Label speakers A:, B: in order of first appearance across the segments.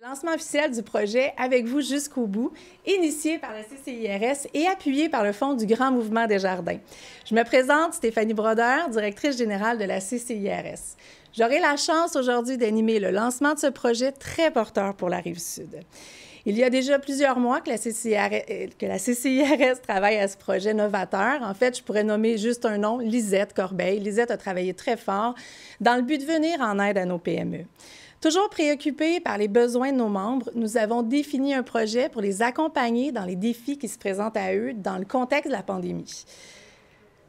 A: Lancement officiel du projet Avec vous jusqu'au bout, initié par la CCIRS et appuyé par le Fonds du Grand Mouvement des Jardins. Je me présente Stéphanie Brodeur, directrice générale de la CCIRS. J'aurai la chance aujourd'hui d'animer le lancement de ce projet très porteur pour la rive sud. Il y a déjà plusieurs mois que la, CCIRS, euh, que la CCIRS travaille à ce projet novateur. En fait, je pourrais nommer juste un nom, Lisette Corbeil. Lisette a travaillé très fort dans le but de venir en aide à nos PME. Toujours préoccupés par les besoins de nos membres, nous avons défini un projet pour les accompagner dans les défis qui se présentent à eux dans le contexte de la pandémie.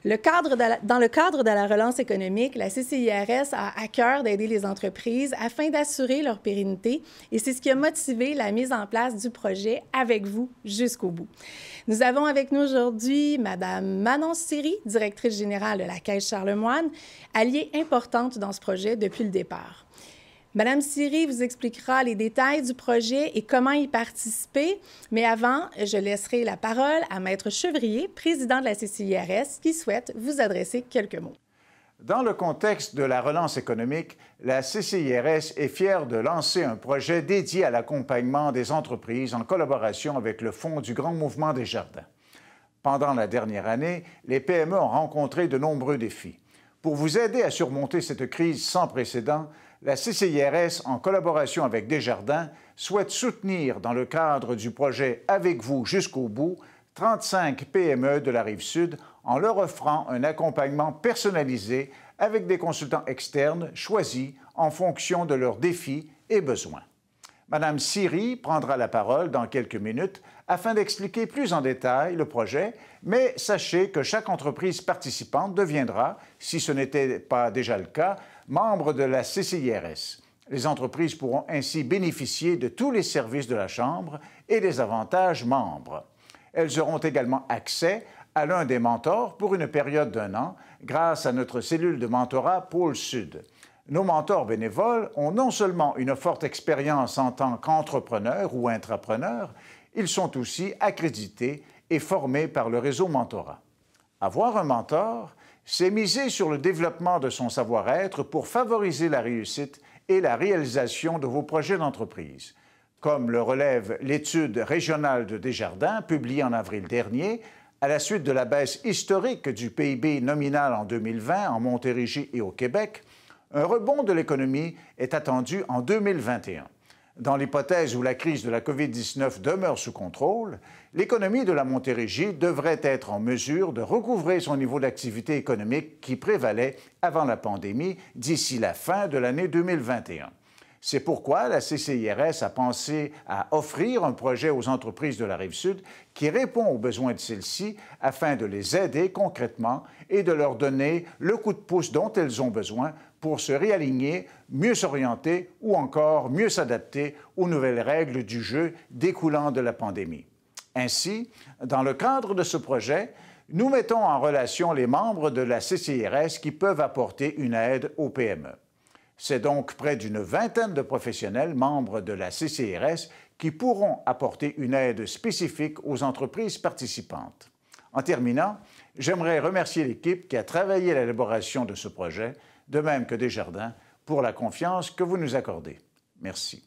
A: Le cadre dans le cadre de la relance économique, la CCIRS a à cœur d'aider les entreprises afin d'assurer leur pérennité et c'est ce qui a motivé la mise en place du projet avec vous jusqu'au bout. Nous avons avec nous aujourd'hui Madame Manon Siri, directrice générale de la Caisse Charlemagne, alliée importante dans ce projet depuis le départ. Madame Siri vous expliquera les détails du projet et comment y participer, mais avant, je laisserai la parole à Maître Chevrier, président de la CCIRS, qui souhaite vous adresser quelques mots.
B: Dans le contexte de la relance économique, la CCIRS est fière de lancer un projet dédié à l'accompagnement des entreprises en collaboration avec le Fonds du Grand Mouvement des Jardins. Pendant la dernière année, les PME ont rencontré de nombreux défis. Pour vous aider à surmonter cette crise sans précédent, la CCIRS, en collaboration avec Desjardins, souhaite soutenir, dans le cadre du projet Avec vous jusqu'au bout, 35 PME de la rive sud en leur offrant un accompagnement personnalisé avec des consultants externes choisis en fonction de leurs défis et besoins. Madame Siri prendra la parole dans quelques minutes afin d'expliquer plus en détail le projet, mais sachez que chaque entreprise participante deviendra, si ce n'était pas déjà le cas, membres de la CCIRS. Les entreprises pourront ainsi bénéficier de tous les services de la Chambre et des avantages membres. Elles auront également accès à l'un des mentors pour une période d'un an grâce à notre cellule de mentorat Pôle Sud. Nos mentors bénévoles ont non seulement une forte expérience en tant qu'entrepreneurs ou intrapreneurs, ils sont aussi accrédités et formés par le réseau mentorat. Avoir un mentor, c'est miser sur le développement de son savoir-être pour favoriser la réussite et la réalisation de vos projets d'entreprise. Comme le relève l'étude régionale de Desjardins publiée en avril dernier, à la suite de la baisse historique du PIB nominal en 2020 en Montérégie et au Québec, un rebond de l'économie est attendu en 2021 dans l'hypothèse où la crise de la COVID-19 demeure sous contrôle, l'économie de la Montérégie devrait être en mesure de recouvrer son niveau d'activité économique qui prévalait avant la pandémie d'ici la fin de l'année 2021. C'est pourquoi la CCIRS a pensé à offrir un projet aux entreprises de la rive sud qui répond aux besoins de celles-ci afin de les aider concrètement et de leur donner le coup de pouce dont elles ont besoin pour se réaligner, mieux s'orienter ou encore mieux s'adapter aux nouvelles règles du jeu découlant de la pandémie. Ainsi, dans le cadre de ce projet, nous mettons en relation les membres de la CCIRS qui peuvent apporter une aide aux PME. C'est donc près d'une vingtaine de professionnels membres de la CCIRS qui pourront apporter une aide spécifique aux entreprises participantes. En terminant, j'aimerais remercier l'équipe qui a travaillé à l'élaboration de ce projet, de même que Desjardins, pour la confiance que vous nous accordez. Merci.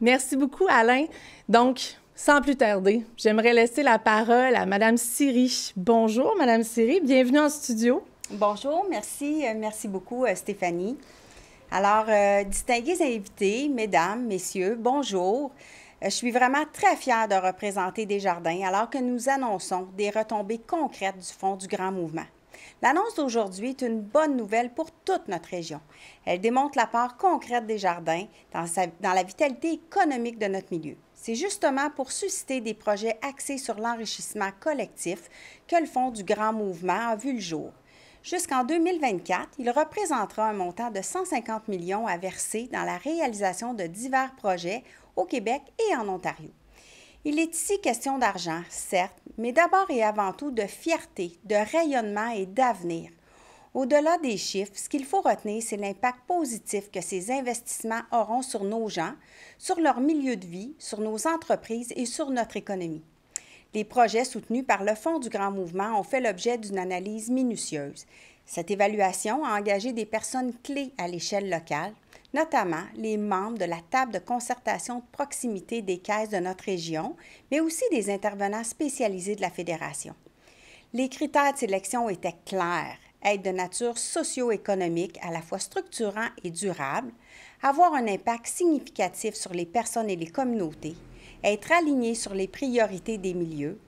A: Merci beaucoup, Alain. Donc, sans plus tarder, j'aimerais laisser la parole à Madame Siri. Bonjour, Madame Siri. Bienvenue en studio.
C: Bonjour, merci. Euh, merci beaucoup, euh, Stéphanie. Alors, euh, distingués invités, mesdames, messieurs, bonjour. Je suis vraiment très fière de représenter Desjardins alors que nous annonçons des retombées concrètes du fond du Grand Mouvement. L'annonce d'aujourd'hui est une bonne nouvelle pour toute notre région. Elle démontre la part concrète des jardins dans, la vitalité économique de notre milieu. C'est justement pour susciter des projets axés sur l'enrichissement collectif que le Fonds du Grand Mouvement a vu le jour. Jusqu'en 2024, il représentera un montant de 150 millions à verser dans la réalisation de divers projets au Québec et en Ontario. Il est ici question d'argent, certes, mais d'abord et avant tout de fierté, de rayonnement et d'avenir. Au-delà des chiffres, ce qu'il faut retenir, c'est l'impact positif que ces investissements auront sur nos gens, sur leur milieu de vie, sur nos entreprises et sur notre économie. Les projets soutenus par le Fonds du Grand Mouvement ont fait l'objet d'une analyse minutieuse. Cette évaluation a engagé des personnes clés à l'échelle locale, notamment les membres de la table de concertation de proximité des caisses de notre région, mais aussi des intervenants spécialisés de la Fédération. Les critères de sélection étaient clairs être de nature socio-économique à la fois structurant et durable, avoir un impact significatif sur les personnes et les communautés, être aligné sur les priorités des milieux,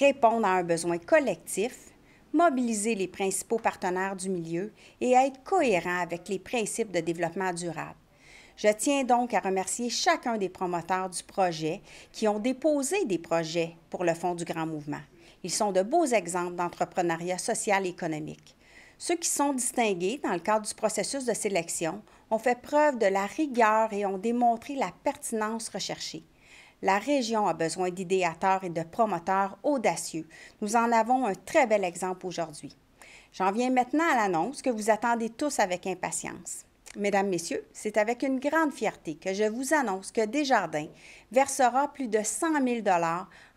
C: répondre à un besoin collectif, mobiliser les principaux partenaires du milieu et être cohérent avec les principes de développement durable. Je tiens donc à remercier chacun des promoteurs du projet qui ont déposé des projets pour le Fonds du Grand Mouvement. Ils sont de beaux exemples d'entrepreneuriat social et économique. Ceux qui sont distingués dans le cadre du processus de sélection ont fait preuve de la rigueur et ont démontré la pertinence recherchée. La région a besoin d'idéateurs et de promoteurs audacieux. Nous en avons un très bel exemple aujourd'hui. J'en viens maintenant à l'annonce que vous attendez tous avec impatience. Mesdames, Messieurs, c'est avec une grande fierté que je vous annonce que Desjardins versera plus de 100 000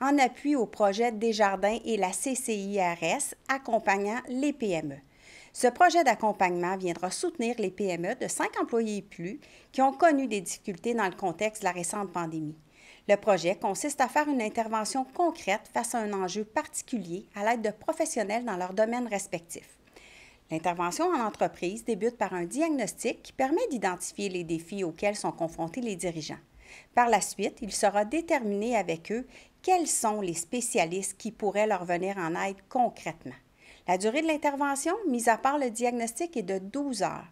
C: en appui au projet Desjardins et la CCIRS accompagnant les PME. Ce projet d'accompagnement viendra soutenir les PME de 5 employés et plus qui ont connu des difficultés dans le contexte de la récente pandémie. Le projet consiste à faire une intervention concrète face à un enjeu particulier à l'aide de professionnels dans leur domaine respectif. L'intervention en entreprise débute par un diagnostic qui permet d'identifier les défis auxquels sont confrontés les dirigeants. Par la suite, il sera déterminé avec eux quels sont les spécialistes qui pourraient leur venir en aide concrètement. La durée de l'intervention, mise à part le diagnostic, est de 12 heures.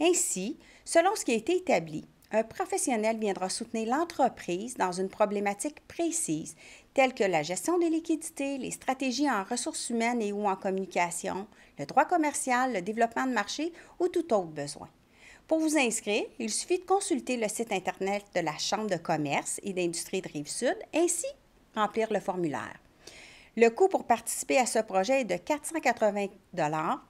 C: Ainsi, selon ce qui a été établi, un professionnel viendra soutenir l'entreprise dans une problématique précise, telle que la gestion des liquidités, les stratégies en ressources humaines et ou en communication, le droit commercial, le développement de marché ou tout autre besoin. Pour vous inscrire, il suffit de consulter le site Internet de la Chambre de commerce et d'industrie de Rive-Sud, ainsi remplir le formulaire. Le coût pour participer à ce projet est de 480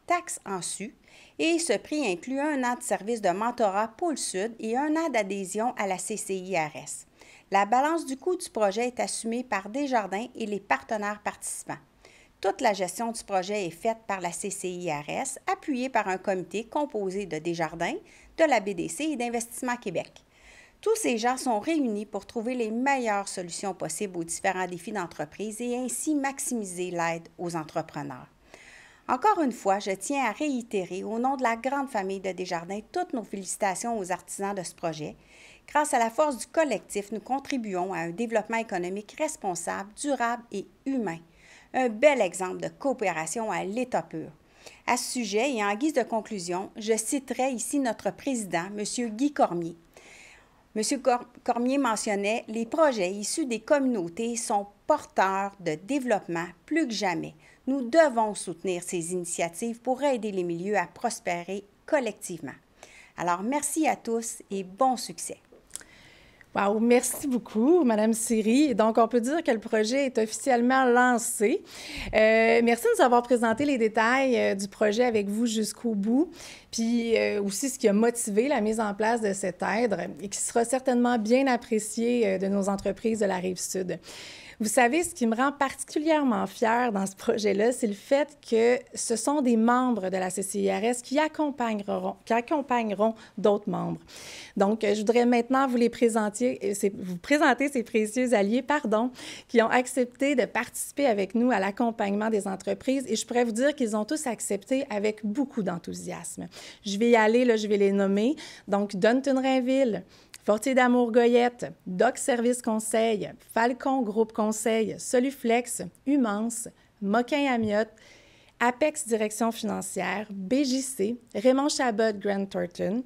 C: taxes en su, et ce prix inclut un an de service de mentorat Pôle Sud et un an d'adhésion à la CCIRS. La balance du coût du projet est assumée par Desjardins et les partenaires participants. Toute la gestion du projet est faite par la CCIRS, appuyée par un comité composé de Desjardins, de la BDC et d'Investissement Québec. Tous ces gens sont réunis pour trouver les meilleures solutions possibles aux différents défis d'entreprise et ainsi maximiser l'aide aux entrepreneurs. Encore une fois, je tiens à réitérer au nom de la grande famille de Desjardins toutes nos félicitations aux artisans de ce projet. Grâce à la force du collectif, nous contribuons à un développement économique responsable, durable et humain. Un bel exemple de coopération à l'état pur. À ce sujet et en guise de conclusion, je citerai ici notre président, M. Guy Cormier, M. Cormier mentionnait les projets issus des communautés sont porteurs de développement plus que jamais. Nous devons soutenir ces initiatives pour aider les milieux à prospérer collectivement. Alors merci à tous et bon succès merci beaucoup, Madame Siri. Donc, on peut dire que le projet est
A: officiellement lancé. Euh, merci de nous avoir présenté les détails euh, du projet avec vous jusqu'au bout, puis euh, aussi ce qui a motivé la mise en place de cette aide et qui sera certainement bien apprécié de nos entreprises de la rive sud. Vous savez, ce qui me rend particulièrement fière dans ce projet-là, c'est le fait que ce sont des membres de la CCIRS qui accompagneront, qui accompagneront d'autres membres. Donc, je voudrais maintenant vous les présenter euh, vous présenter ces précieux alliés, pardon, qui ont accepté de participer avec nous à l'accompagnement des entreprises. Et je pourrais vous dire qu'ils ont tous accepté avec beaucoup d'enthousiasme. Je vais y aller, là, je vais les nommer. Donc, Dunton Rainville, Fortier d'Amour Goyette, Doc Service Conseil, Falcon Groupe Conseil, Soluflex, Humance, Moquin amiot Apex Direction Financière, BJC, Raymond Chabot Grant Thornton,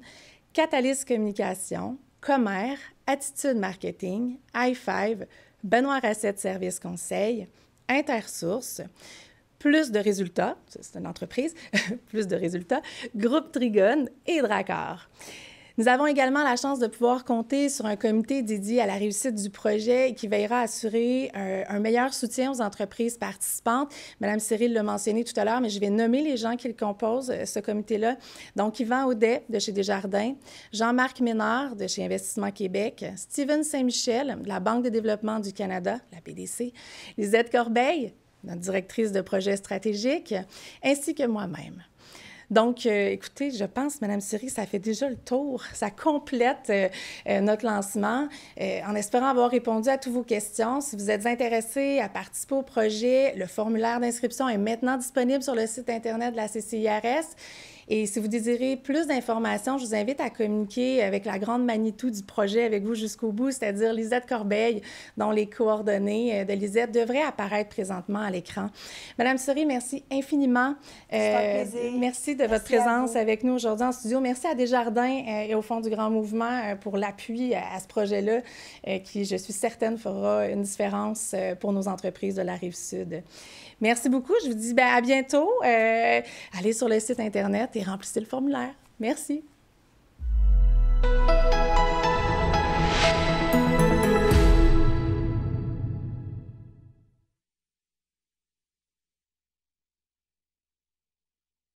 A: Catalyst Communication, commerce Attitude Marketing, i5, Benoît Rasset Service Conseil, Intersource, plus de résultats, c'est une entreprise, plus de résultats, Groupe Trigone et Dracar. Nous avons également la chance de pouvoir compter sur un comité dédié à la réussite du projet qui veillera à assurer euh, un, meilleur soutien aux entreprises participantes. Madame Cyril l'a mentionné tout à l'heure, mais je vais nommer les gens qui le composent, euh, ce comité-là. Donc, Yvan Audet de chez Desjardins, Jean-Marc Ménard de chez Investissement Québec, Steven Saint-Michel de la Banque de développement du Canada, la BDC, Lisette Corbeil, notre directrice de projet stratégique, ainsi que moi-même. Donc, euh, écoutez, je pense, Madame Siri, ça fait déjà le tour. Ça complète euh, euh, notre lancement. en espérant avoir répondu à toutes vos questions, si vous êtes intéressé à participer au projet, le formulaire d'inscription est maintenant disponible sur le site Internet de la CCIRS. Et si vous désirez plus d'informations, je vous invite à communiquer avec la grande Manitou du projet avec vous jusqu'au bout, c'est-à-dire Lisette Corbeil, dont les coordonnées euh, de Lisette devraient apparaître présentement à l'écran. Madame Suri, merci infiniment. Euh, un Merci de votre présence avec nous aujourd'hui en studio. Merci à Desjardins euh, et au fond du Grand Mouvement euh, pour l'appui à ce projet-là, qui, je suis certaine, fera une différence pour nos entreprises de la Rive-Sud. Merci beaucoup. Je vous dis ben, à bientôt. allez sur le site Internet remplissez le formulaire. Merci.